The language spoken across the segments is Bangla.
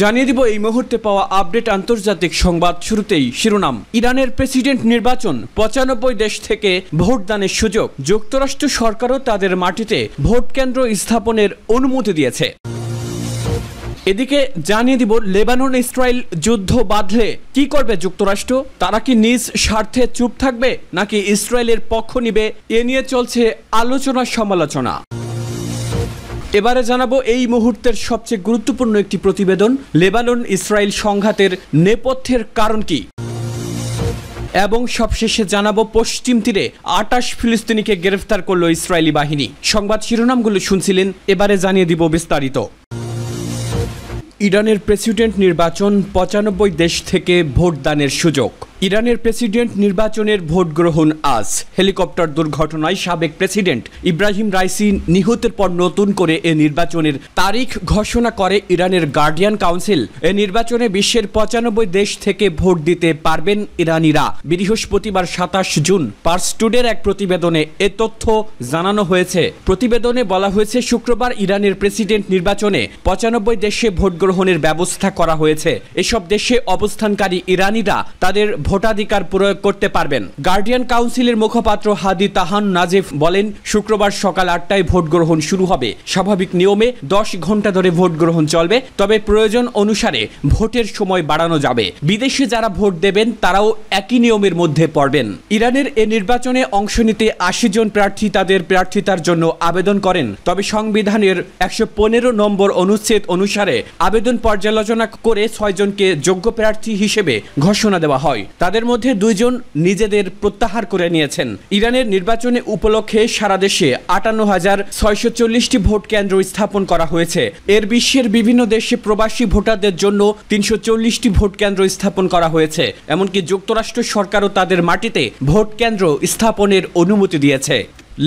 জানিয়ে দিব এই মুহূর্তে পাওয়া আপডেট আন্তর্জাতিক সংবাদ শুরুতেই শিরোনাম ইরানের প্রেসিডেন্ট নির্বাচন পঁচানব্বই দেশ থেকে ভোটদানের সুযোগ যুক্তরাষ্ট্র সরকারও তাদের মাটিতে ভোট কেন্দ্র স্থাপনের অনুমতি দিয়েছে এদিকে জানিয়ে দিব লেবানন ইসরায়েল যুদ্ধ বাঁধলে কি করবে যুক্তরাষ্ট্র তারা কি নিজ স্বার্থে চুপ থাকবে নাকি ইসরায়েলের পক্ষ নিবে এ নিয়ে চলছে আলোচনা সমালোচনা এবারে জানাবো এই মুহূর্তের সবচেয়ে গুরুত্বপূর্ণ একটি প্রতিবেদন লেবানন ইসরায়েল সংঘাতের নেপথ্যের কারণ কি এবং সবশেষে জানাবো পশ্চিম তীরে আটাশ ফিলিস্তিনিকে গ্রেফতার করল ইসরায়েলি বাহিনী সংবাদ শিরোনামগুলো শুনছিলেন এবারে জানিয়ে দিব বিস্তারিত ইরানের প্রেসিডেন্ট নির্বাচন পঁচানব্বই দেশ থেকে ভোটদানের সুযোগ ইরানের প্রেসিডেন্ট নির্বাচনের ভোট গ্রহণ আজ হেলিকপ্টার দুর্ঘটনায় সাবেক প্রেসিডেন্ট ইব্রাহিম রাইসি নিহতের পর নতুন করে এ নির্বাচনের তারিখ ঘোষণা করে ইরানের গার্ডিয়ান কাউন্সিল এ নির্বাচনে বিশ্বের পঁচানব্বই দেশ থেকে ভোট দিতে পারবেন ইরানিরা বৃহস্পতিবার সাতাশ জুন পার্স টুডের এক প্রতিবেদনে এ তথ্য জানানো হয়েছে প্রতিবেদনে বলা হয়েছে শুক্রবার ইরানের প্রেসিডেন্ট নির্বাচনে পঁচানব্বই দেশে ভোট গ্রহণের ব্যবস্থা করা হয়েছে এসব দেশে অবস্থানকারী ইরানিরা তাদের ভোটাধিকার প্রয়োগ করতে পারবেন গার্ডিয়ান কাউন্সিলের মুখপাত্র হাদি তাহান নাজিফ বলেন শুক্রবার সকাল আটটায় ভোট গ্রহণ শুরু হবে স্বাভাবিক নিয়মে দশ ঘন্টা ধরে ভোট গ্রহণ চলবে তবে প্রয়োজন অনুসারে ভোটের সময় বাড়ানো যাবে বিদেশে যারা ভোট দেবেন তারাও একই নিয়মের মধ্যে পড়বেন ইরানের এ নির্বাচনে অংশ নিতে আশি জন প্রার্থী তাদের প্রার্থিতার জন্য আবেদন করেন তবে সংবিধানের একশো পনেরো নম্বর অনুচ্ছেদ অনুসারে আবেদন পর্যালোচনা করে ছয়জনকে যোগ্য প্রার্থী হিসেবে ঘোষণা দেওয়া হয় তাদের মধ্যে দুইজন নিজেদের প্রত্যাহার করে নিয়েছেন ইরানের নির্বাচনে উপলক্ষে সারা দেশে আটান্ন হাজার ছয়শো চল্লিশটি ভোট কেন্দ্র স্থাপন করা হয়েছে এর বিশ্বের বিভিন্ন দেশে প্রবাসী ভোটারদের জন্য তিনশো চল্লিশটি ভোট কেন্দ্র স্থাপন করা হয়েছে এমনকি যুক্তরাষ্ট্র সরকারও তাদের মাটিতে ভোট কেন্দ্র স্থাপনের অনুমতি দিয়েছে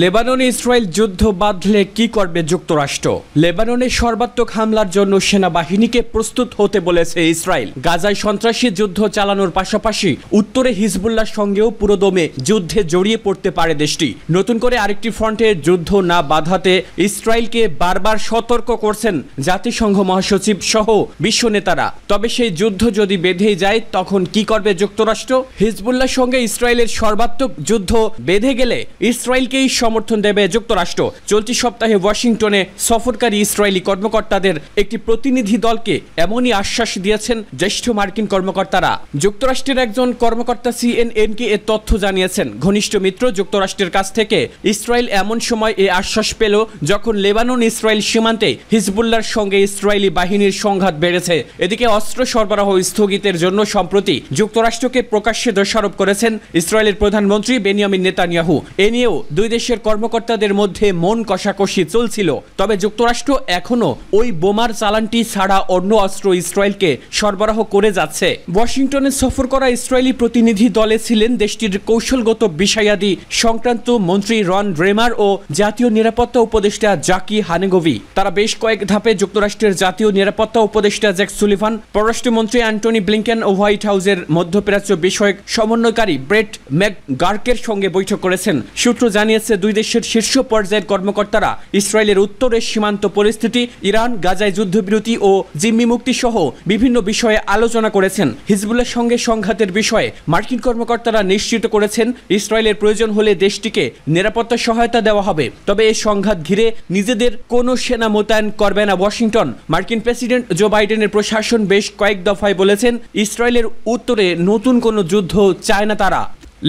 লেবাননে ইসরায়েল যুদ্ধ বাঁধলে কি করবে যুক্তরাষ্ট্র লেবাননে সর্বাত্মক হামলার জন্য সেনাবাহিনীকে প্রস্তুত হতে বলেছে ইসরায়েল গাজায় সন্ত্রাসী যুদ্ধ চালানোর পাশাপাশি উত্তরে হিজবুল্লার সঙ্গেও পুরোদমে যুদ্ধে জড়িয়ে পড়তে পারে দেশটি নতুন করে আরেকটি ফ্রন্টে যুদ্ধ না বাধাতে ইসরায়েলকে বারবার সতর্ক করছেন জাতিসংঘ মহাসচিব সহ বিশ্ব নেতারা তবে সেই যুদ্ধ যদি বেঁধেই যায় তখন কি করবে যুক্তরাষ্ট্র হিজবুল্লার সঙ্গে ইসরায়েলের সর্বাত্মক যুদ্ধ বেঁধে গেলে ইসরায়েলকেই সমর্থন দেবে যুক্তরাষ্ট্র চলতি সপ্তাহে ওয়াশিংটনে সফরকারী ইসরায়েলি কর্মকর্তাদের একটি প্রতিনিধি দলকে এমনই আশ্বাস দিয়েছেন জ্যেষ্ঠ মার্কিন কর্মকর্তারা যুক্তরাষ্ট্রের একজন কর্মকর্তা সিএনএন কে এর তথ্য জানিয়েছেন ঘনিষ্ঠ মিত্র যুক্তরাষ্ট্রের কাছ থেকে ইসরায়েল এমন সময় এ আশ্বাস পেল যখন লেবানন ইসরায়েল সীমান্তে হিজবুল্লার সঙ্গে ইসরায়েলি বাহিনীর সংঘাত বেড়েছে এদিকে অস্ত্র সরবরাহ স্থগিতের জন্য সম্প্রতি যুক্তরাষ্ট্রকে প্রকাশ্যে দোষারোপ করেছেন ইসরায়েলের প্রধানমন্ত্রী বেনিয়ামিন নেতানিয়াহু এ নিয়েও দুই দেশের পুলিশের কর্মকর্তাদের মধ্যে মন কষাকষি চলছিল তবে যুক্তরাষ্ট্র এখনও ওই বোমার চালানটি ছাড়া অন্য অস্ত্র ইসরায়েলকে সরবরাহ করে যাচ্ছে ওয়াশিংটনে সফর করা ইসরায়েলি প্রতিনিধি দলে ছিলেন দেশটির কৌশলগত বিষয়াদি সংক্রান্ত মন্ত্রী রন রেমার ও জাতীয় নিরাপত্তা উপদেষ্টা জাকি হানেগোভি তারা বেশ কয়েক ধাপে যুক্তরাষ্ট্রের জাতীয় নিরাপত্তা উপদেষ্টা জ্যাক সুলিভান পররাষ্ট্রমন্ত্রী অ্যান্টনি ব্লিঙ্কেন ও হোয়াইট হাউসের মধ্যপ্রাচ্য বিষয়ক সমন্বয়কারী ব্রেট ম্যাক গার্কের সঙ্গে বৈঠক করেছেন সূত্র জানিয়েছে দুই দেশের শীর্ষ পর্যায়ের কর্মকর্তারা ইসরায়েলের উত্তরের সীমান্ত পরিস্থিতি ইরান গাজায় যুদ্ধবিরতি ও জিম্মি মুক্তি সহ বিভিন্ন বিষয়ে আলোচনা করেছেন হিজবুলের সঙ্গে সংঘাতের বিষয়ে মার্কিন কর্মকর্তারা নিশ্চিত করেছেন ইসরায়েলের প্রয়োজন হলে দেশটিকে নিরাপত্তা সহায়তা দেওয়া হবে তবে এই সংঘাত ঘিরে নিজেদের কোনো সেনা মোতায়েন করবে না ওয়াশিংটন মার্কিন প্রেসিডেন্ট জো বাইডেনের প্রশাসন বেশ কয়েক দফায় বলেছেন ইসরায়েলের উত্তরে নতুন কোনো যুদ্ধ চায় না তারা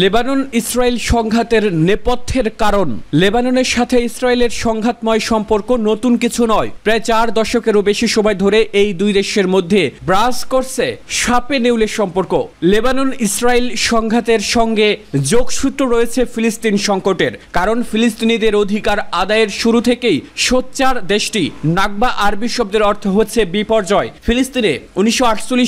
লেবানন ইসরায়েল সংঘাতের নেপথ্যের কারণ লেবাননের সাথে ইসরায়েলের সংঘাতময় সম্পর্ক নতুন কিছু নয় প্রায় চার দশকেরও বেশি সময় ধরে এই দুই দেশের মধ্যে ব্রাস করছে সাপে নেউলের সম্পর্ক লেবানন ইসরায়েল সংঘাতের সঙ্গে যোগসূত্র রয়েছে ফিলিস্তিন সংকটের কারণ ফিলিস্তিনিদের অধিকার আদায়ের শুরু থেকেই সোচ্চার দেশটি নাগবা আরবি শব্দের অর্থ হচ্ছে বিপর্যয় ফিলিস্তিনে উনিশশো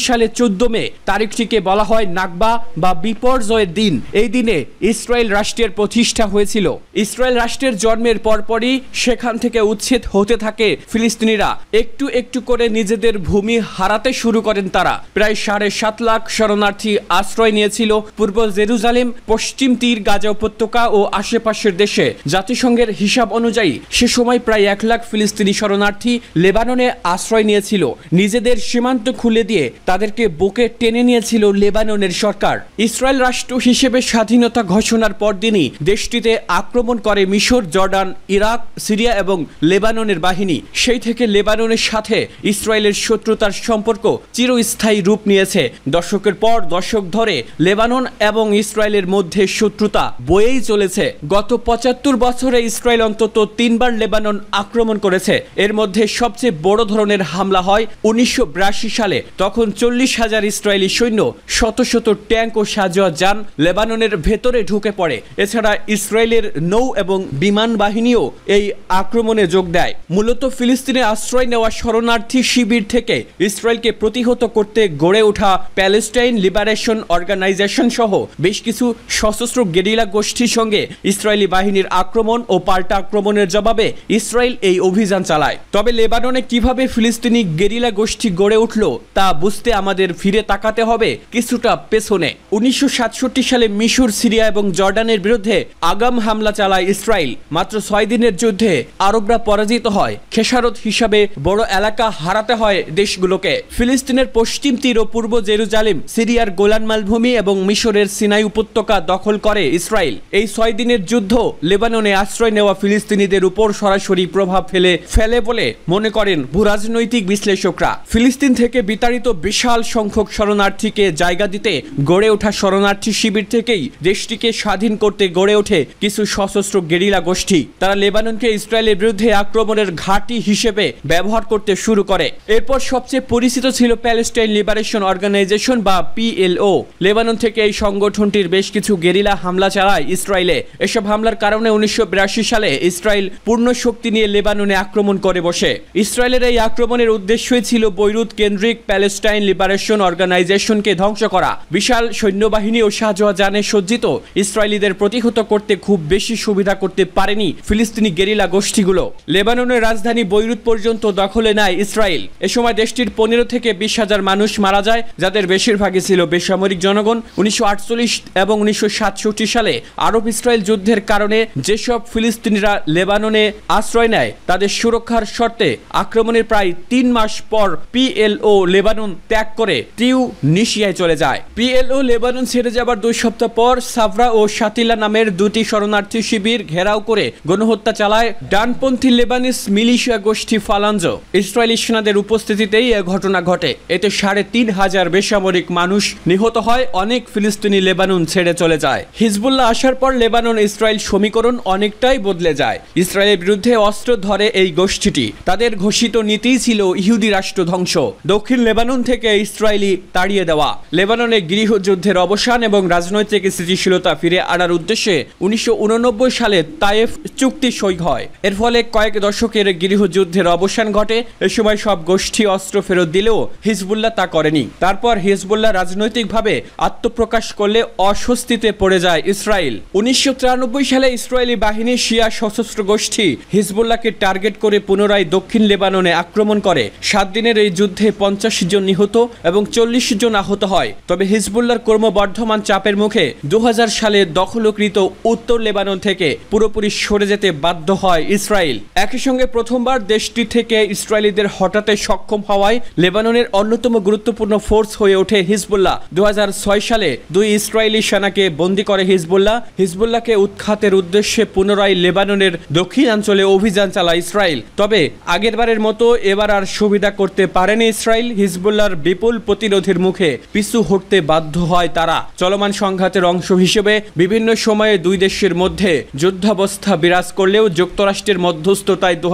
সালে চোদ্দ মে তারিখটিকে বলা হয় নাগবা বা বিপর্যয়ের দিন এই দিনে ইসরায়েল রাষ্ট্রের প্রতিষ্ঠা হয়েছিল ইসরায়েল রাষ্ট্রের জন্মের পরপরই সেখান থেকে উচ্ছেদ হতে থাকে ফিলিস্তিনিরা একটু একটু করে নিজেদের ভূমি হারাতে শুরু করেন তারা প্রায় সাড়ে সাত লাখ শরণার্থী আশ্রয় নিয়েছিল পূর্ব জেরুজালেম পশ্চিম তীর গাজা উপত্যকা ও আশেপাশের দেশে জাতিসংঘের হিসাব অনুযায়ী সে সময় প্রায় এক লাখ ফিলিস্তিনি শরণার্থী লেবাননে আশ্রয় নিয়েছিল নিজেদের সীমান্ত খুলে দিয়ে তাদেরকে বুকে টেনে নিয়েছিল লেবাননের সরকার ইসরায়েল রাষ্ট্র হিসেবে স্বাধীনতা ঘোষণার পরদিনই দেশটিতে আক্রমণ করে মিশর জর্ডান ইরাক সিরিয়া এবং লেবাননের বাহিনী সেই থেকে লেবাননের সাথে ইসরায়েলের শত্রুতার সম্পর্ক চিরস্থায়ী রূপ নিয়েছে দশকের পর দশক ধরে লেবানন এবং ইসরায়েলের মধ্যে শত্রুতা বয়েই চলেছে গত পঁচাত্তর বছরে ইসরায়েল অন্তত তিনবার লেবানন আক্রমণ করেছে এর মধ্যে সবচেয়ে বড় ধরনের হামলা হয় উনিশশো সালে তখন চল্লিশ হাজার ইসরায়েলি সৈন্য শত শত ট্যাঙ্ক ও সাজোয়া যান লেবানন লেবাননের ভেতরে ঢুকে পড়ে এছাড়া ইসরায়েলের নৌ এবং বিমান বাহিনীও এই আক্রমণে যোগ দেয় মূলত ফিলিস্তিনে আশ্রয় নেওয়া শরণার্থী শিবির থেকে ইসরায়েলকে প্রতিহত করতে গড়ে ওঠা প্যালেস্টাইন লিবারেশন অর্গানাইজেশন সহ বেশ কিছু সশস্ত্র গেরিলা গোষ্ঠীর সঙ্গে ইসরায়েলি বাহিনীর আক্রমণ ও পাল্টা আক্রমণের জবাবে ইসরায়েল এই অভিযান চালায় তবে লেবাননে কিভাবে ফিলিস্তিনি গেরিলা গোষ্ঠী গড়ে উঠল তা বুঝতে আমাদের ফিরে তাকাতে হবে কিছুটা পেছনে উনিশশো সালে মিশুর সিরিয়া এবং জর্ডানের বিরুদ্ধে আগাম হামলা চালায় ইসরায়েল মাত্র ছয় দিনের যুদ্ধে আরবরা পরাজিত হয় খেসারত হিসাবে বড় এলাকা হারাতে হয় দেশগুলোকে ফিলিস্তিনের পশ্চিম তীর ও পূর্ব জেরুজালেম সিরিয়ার গোলান মালভূমি এবং মিশরের সিনাই উপত্যকা দখল করে ইসরায়েল এই ছয় দিনের যুদ্ধ লেবাননে আশ্রয় নেওয়া ফিলিস্তিনিদের উপর সরাসরি প্রভাব ফেলে ফেলে বলে মনে করেন ভূরাজনৈতিক বিশ্লেষকরা ফিলিস্তিন থেকে বিতাড়িত বিশাল সংখ্যক শরণার্থীকে জায়গা দিতে গড়ে ওঠা শরণার্থী শিবির থেকে থেকেই দেশটিকে স্বাধীন করতে গড়ে ওঠে কিছু সশস্ত্র গেরিলা গোষ্ঠী তারা লেবাননকে ইসরায়েলের বিরুদ্ধে আক্রমণের ঘাঁটি হিসেবে ব্যবহার করতে শুরু করে এরপর সবচেয়ে পরিচিত ছিল প্যালেস্টাইন লিবারেশন অর্গানাইজেশন বা পিএলও লেবানন থেকে এই সংগঠনটির বেশ কিছু গেরিলা হামলা চালায় ইসরায়েলে এসব হামলার কারণে উনিশশো সালে ইসরায়েল পূর্ণ শক্তি নিয়ে লেবাননে আক্রমণ করে বসে ইসরায়েলের এই আক্রমণের উদ্দেশ্যই ছিল বৈরুত কেন্দ্রিক প্যালেস্টাইন লিবারেশন অর্গানাইজেশনকে ধ্বংস করা বিশাল সৈন্যবাহিনী ও শাহজাহান অস্ত্রশস্ত্রানে সজ্জিত ইসরায়েলিদের প্রতিহত করতে খুব বেশি সুবিধা করতে পারেনি ফিলিস্তিনি গেরিলা গোষ্ঠীগুলো লেবাননের রাজধানী বৈরুত পর্যন্ত দখলে নেয় ইসরায়েল এ সময় দেশটির পনেরো থেকে বিশ হাজার মানুষ মারা যায় যাদের বেশিরভাগই ছিল বেসামরিক জনগণ উনিশশো এবং উনিশশো সালে আরব ইসরায়েল যুদ্ধের কারণে যেসব ফিলিস্তিনিরা লেবাননে আশ্রয় নেয় তাদের সুরক্ষার শর্তে আক্রমণের প্রায় তিন মাস পর পিএলও লেবানন ত্যাগ করে টিউ নিশিয়ায় চলে যায় পিএলও লেবানন ছেড়ে যাবার দুই সপ্তাহ পর সাবরা ও শাতিলা নামের দুটি শরণার্থী শিবির ঘেরাও করে গণহত্যা চালায় ডানপন্থী লেবানিস মিলিশিয়া গোষ্ঠী ফালাঞ্জ ইসরায়েলি সেনাদের উপস্থিতিতেই এ ঘটনা ঘটে এতে সাড়ে তিন হাজার বেসামরিক মানুষ নিহত হয় অনেক ফিলিস্তিনি লেবানন ছেড়ে চলে যায় হিজবুল্লাহ আসার পর লেবানন ইসরায়েল সমীকরণ অনেকটাই বদলে যায় ইসরায়েলের বিরুদ্ধে অস্ত্র ধরে এই গোষ্ঠীটি তাদের ঘোষিত নীতি ছিল ইহুদি রাষ্ট্র ধ্বংস দক্ষিণ লেবানন থেকে ইসরায়েলি তাড়িয়ে দেওয়া লেবাননে গৃহযুদ্ধের অবসান এবং রাজনৈতিক থেকে স্থিতিশীলতা ফিরে আনার উদ্দেশ্যে উনিশশো সালে তায়েফ চুক্তি সই হয় এর ফলে কয়েক দশকের গৃহযুদ্ধের অবসান ঘটে এ সময় সব গোষ্ঠী অস্ত্র ফেরত দিলেও হিজবুল্লাহ তা করেনি তারপর হিজবুল্লাহ রাজনৈতিকভাবে আত্মপ্রকাশ করলে অস্বস্তিতে পড়ে যায় ইসরায়েল উনিশশো সালে ইসরায়েলি বাহিনী শিয়া সশস্ত্র গোষ্ঠী হিজবুল্লাহকে টার্গেট করে পুনরায় দক্ষিণ লেবাননে আক্রমণ করে সাত দিনের এই যুদ্ধে পঞ্চাশ জন নিহত এবং চল্লিশ জন আহত হয় তবে হিজবুল্লার কর্মবর্ধমান চাপের মুখে ফলে দু সালে দখলকৃত উত্তর লেবানন থেকে পুরোপুরি সরে যেতে বাধ্য হয় ইসরায়েল একই সঙ্গে প্রথমবার দেশটি থেকে ইসরায়েলিদের হঠাতে সক্ষম হওয়ায় লেবাননের অন্যতম গুরুত্বপূর্ণ ফোর্স হয়ে ওঠে হিজবুল্লাহ দু সালে দুই ইসরায়েলি সেনাকে বন্দী করে হিজবুল্লাহ হিজবুল্লাহকে উৎখাতের উদ্দেশ্যে পুনরায় লেবাননের দক্ষিণ অঞ্চলে অভিযান চালায় ইসরায়েল তবে আগেরবারের মতো এবার আর সুবিধা করতে পারেনি ইসরায়েল হিজবুল্লাহর বিপুল প্রতিরোধের মুখে পিছু হটতে বাধ্য হয় তারা চলমান সংঘাত আলোচনাতের অংশ হিসেবে বিভিন্ন সময়ে দুই দেশের মধ্যে যুদ্ধাবস্থা বিরাজ করলেও যুক্তরাষ্ট্রের মধ্যস্থতায় দু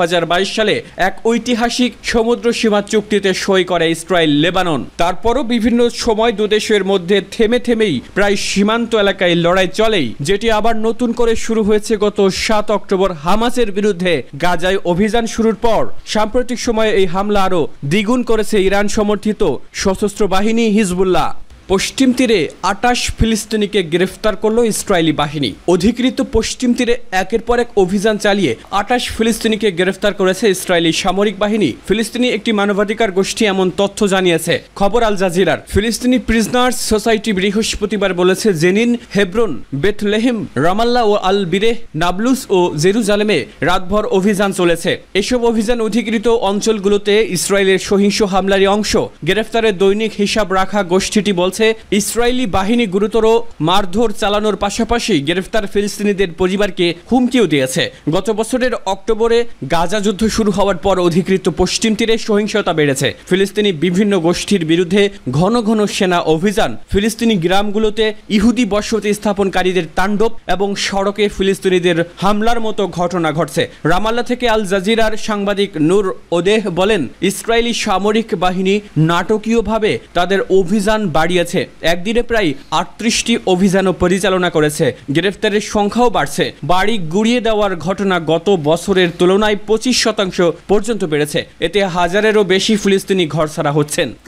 সালে এক ঐতিহাসিক সমুদ্র সীমা চুক্তিতে সই করে ইসরায়েল লেবানন তারপরও বিভিন্ন সময় দুদেশের মধ্যে থেমে থেমেই প্রায় সীমান্ত এলাকায় লড়াই চলেই যেটি আবার নতুন করে শুরু হয়েছে গত সাত অক্টোবর হামাসের বিরুদ্ধে গাজায় অভিযান শুরুর পর সাম্প্রতিক সময়ে এই হামলা আরও দ্বিগুণ করেছে ইরান সমর্থিত সশস্ত্র বাহিনী হিজবুল্লাহ পশ্চিম তীরে আটাশ ফিলিস্তিনিকে গ্রেফতার করল ইসরায়েলি বাহিনী অধিকৃত পশ্চিম তীরে একের পর এক অভিযান চালিয়ে আটাশ ফিলিস্তিনিকে গ্রেফতার করেছে ইসরায়েলি সামরিক বাহিনী ফিলিস্তিনি একটি মানবাধিকার গোষ্ঠী এমন তথ্য জানিয়েছে খবর আল জাজিরার ফিলিস্তিনি প্রিজনার্স সোসাইটি বৃহস্পতিবার বলেছে জেনিন হেব্রন বেথলেহেম রামাল্লা ও আল বিরেহ নাবলুস ও জেরুজালেমে রাতভর অভিযান চলেছে এসব অভিযান অধিকৃত অঞ্চলগুলোতে ইসরায়েলের সহিংস হামলারই অংশ গ্রেফতারের দৈনিক হিসাব রাখা গোষ্ঠীটি বলছে গেছে ইসরায়েলি বাহিনী গুরুতর মারধর চালানোর পাশাপাশি গ্রেফতার ফিলিস্তিনিদের পরিবারকে হুমকিও দিয়েছে গত বছরের অক্টোবরে গাজা যুদ্ধ শুরু হওয়ার পর অধিকৃত পশ্চিম তীরে সহিংসতা বেড়েছে ফিলিস্তিনি বিভিন্ন গোষ্ঠীর বিরুদ্ধে ঘন ঘন সেনা অভিযান ফিলিস্তিনি গ্রামগুলোতে ইহুদি বসতি স্থাপনকারীদের তাণ্ডব এবং সড়কে ফিলিস্তিনিদের হামলার মতো ঘটনা ঘটছে রামাল্লা থেকে আল জাজিরার সাংবাদিক নূর ওদেহ বলেন ইসরায়েলি সামরিক বাহিনী নাটকীয়ভাবে তাদের অভিযান বাড়িয়েছে বেড়েছে একদিনে প্রায় আটত্রিশটি অভিযানও পরিচালনা করেছে গ্রেফতারের সংখ্যাও বাড়ছে বাড়ি গুড়িয়ে দেওয়ার ঘটনা গত বছরের তুলনায় পঁচিশ শতাংশ পর্যন্ত বেড়েছে এতে হাজারেরও বেশি ফিলিস্তিনি ঘর ছাড়া হচ্ছেন